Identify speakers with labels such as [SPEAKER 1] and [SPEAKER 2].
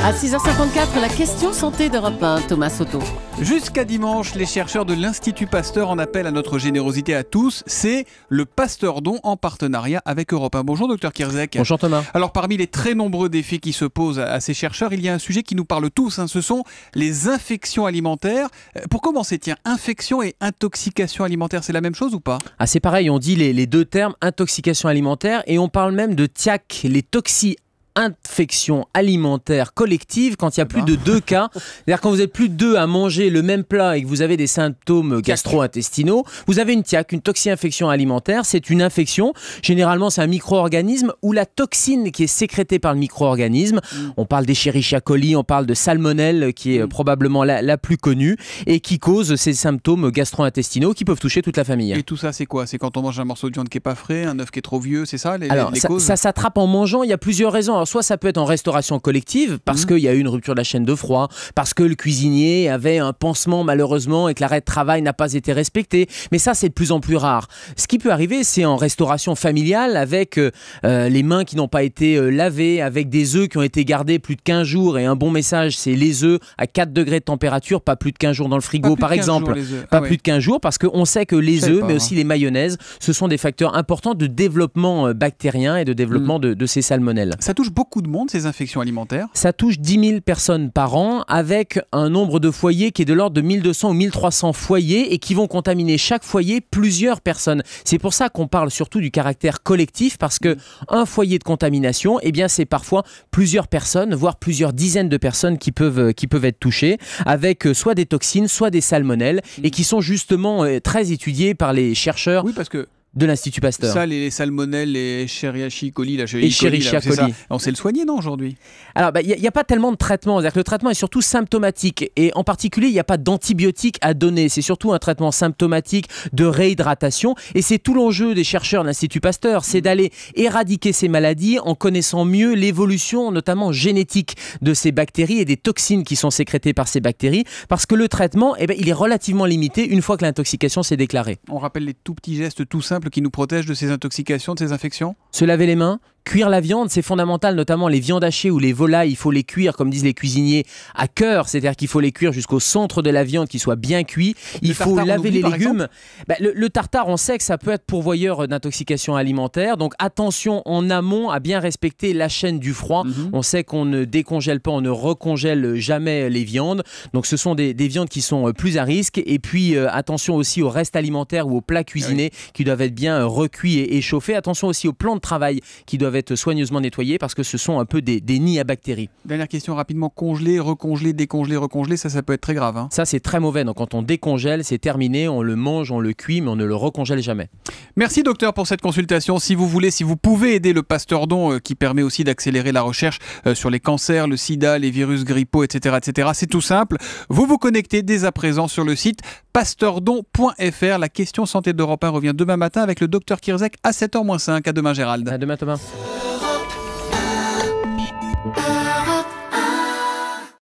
[SPEAKER 1] À 6h54, la question santé d'Europe 1, Thomas Soto. Jusqu'à dimanche, les chercheurs de l'Institut Pasteur en appellent à notre générosité à tous. C'est le Pasteur Don en partenariat avec Europe 1. Bonjour, docteur Kirzek. Bonjour, Thomas. Alors, parmi les très nombreux défis qui se posent à ces chercheurs, il y a un sujet qui nous parle tous. Hein. ce sont
[SPEAKER 2] les infections alimentaires. Euh, pour commencer, tiens, infection et intoxication alimentaire, c'est la même chose ou pas Ah, c'est pareil. On dit les, deux termes, intoxication alimentaire, et on parle même de TIAC, les toxi infection alimentaire collective quand il y a plus ah de bah. deux cas. C'est-à-dire quand vous êtes plus de deux à manger le même plat et que vous avez des symptômes gastro-intestinaux, vous avez une TIAC, une toxi-infection alimentaire. C'est une infection. Généralement, c'est un micro-organisme ou la toxine qui est sécrétée par le micro-organisme. Mm. On parle chérichia coli, on parle de salmonelle qui est mm. probablement la, la plus connue et qui cause ces symptômes gastro-intestinaux qui peuvent toucher toute la famille. Et tout ça, c'est quoi C'est quand on mange un morceau de viande qui est pas frais,
[SPEAKER 1] un œuf qui est trop vieux, c'est ça les, Alors, ça, ça
[SPEAKER 2] s'attrape en mangeant. Il y a plusieurs raisons. Alors, soit ça peut être en restauration collective, parce mhm. qu'il y a eu une rupture de la chaîne de froid, parce que le cuisinier avait un pansement malheureusement et que l'arrêt de travail n'a pas été respecté. Mais ça, c'est de plus en plus rare. Ce qui peut arriver, c'est en restauration familiale, avec euh, euh, les mains qui n'ont pas été euh, lavées, avec des œufs qui ont été gardés plus de 15 jours. Et un bon message, c'est les œufs à 4 degrés de température, pas plus de 15 jours dans le frigo, par exemple. pas plus de 15 ah jours, parce qu'on sait que les œufs, mais aussi les mayonnaises, ce sont des facteurs importants de développement bactérien et de développement mm. de, de ces salmonelles. Ça touche beaucoup de monde, ces infections alimentaires Ça touche 10 000 personnes par an, avec un nombre de foyers qui est de l'ordre de 1200 ou 1300 foyers et qui vont contaminer chaque foyer plusieurs personnes. C'est pour ça qu'on parle surtout du caractère collectif, parce que un foyer de contamination, eh bien, c'est parfois plusieurs personnes, voire plusieurs dizaines de personnes qui peuvent, euh, qui peuvent être touchées, avec euh, soit des toxines, soit des salmonelles, et qui sont justement euh, très étudiées par les chercheurs. Oui, parce que de l'Institut Pasteur. Ça,
[SPEAKER 1] les, salmonelles, les Escherichia coli, la Et
[SPEAKER 2] On sait le soigner, non, aujourd'hui Alors, il bah, n'y a, pas tellement de traitement. Que le traitement est surtout symptomatique. Et en particulier, il n'y a pas d'antibiotiques à donner. C'est surtout un traitement symptomatique de réhydratation. Et c'est tout l'enjeu des chercheurs de l'Institut Pasteur. C'est mmh. d'aller éradiquer ces maladies en connaissant mieux l'évolution, notamment génétique, de ces bactéries et des toxines qui sont sécrétées par ces bactéries. Parce que le traitement, eh ben, il est relativement limité une fois que l'intoxication s'est déclarée. On rappelle les tout petits gestes tout simples qui nous protège de ces intoxications, de ces infections Se laver les mains, Cuire la viande, c'est fondamental, notamment les viandes hachées ou les volailles, il faut les cuire, comme disent les cuisiniers, à cœur, c'est-à-dire qu'il faut les cuire jusqu'au centre de la viande, qu'ils soit bien cuit. Il faut laver les légumes. Bah, le, tartare, on sait que ça peut être pourvoyeur d'intoxication alimentaire, donc attention en amont à bien respecter la chaîne du froid. Mhm. On sait qu'on ne décongèle pas, on ne recongèle jamais les viandes, donc ce sont des, viandes qui sont euh, plus à risque. Et puis euh, attention aussi aux restes alimentaires ou aux plats ah cuisinés qui doivent être bien euh, recuits et, chauffés. Attention aussi aux plans de travail qui doivent être soigneusement nettoyés parce que ce sont un peu des, nids à bactéries. Dernière question rapidement, congelé, recongelé, décongelé, recongelé ça ça peut être très grave. Hein. Ça c'est très mauvais, donc quand on décongèle c'est terminé, on le mange, on le cuit mais on ne le recongèle jamais.
[SPEAKER 1] Merci docteur pour cette consultation. Si vous voulez, si vous pouvez aider le Pasteur Don euh, qui permet aussi d'accélérer la recherche euh, sur les cancers, le sida, les virus grippaux, etc. etc. C'est tout simple. Vous vous connectez dès à présent sur le site pasteurdon.fr. La question santé d'Europe 1 revient demain matin avec le docteur Kirzek à 7h-5. À demain Gérald. À demain Thomas.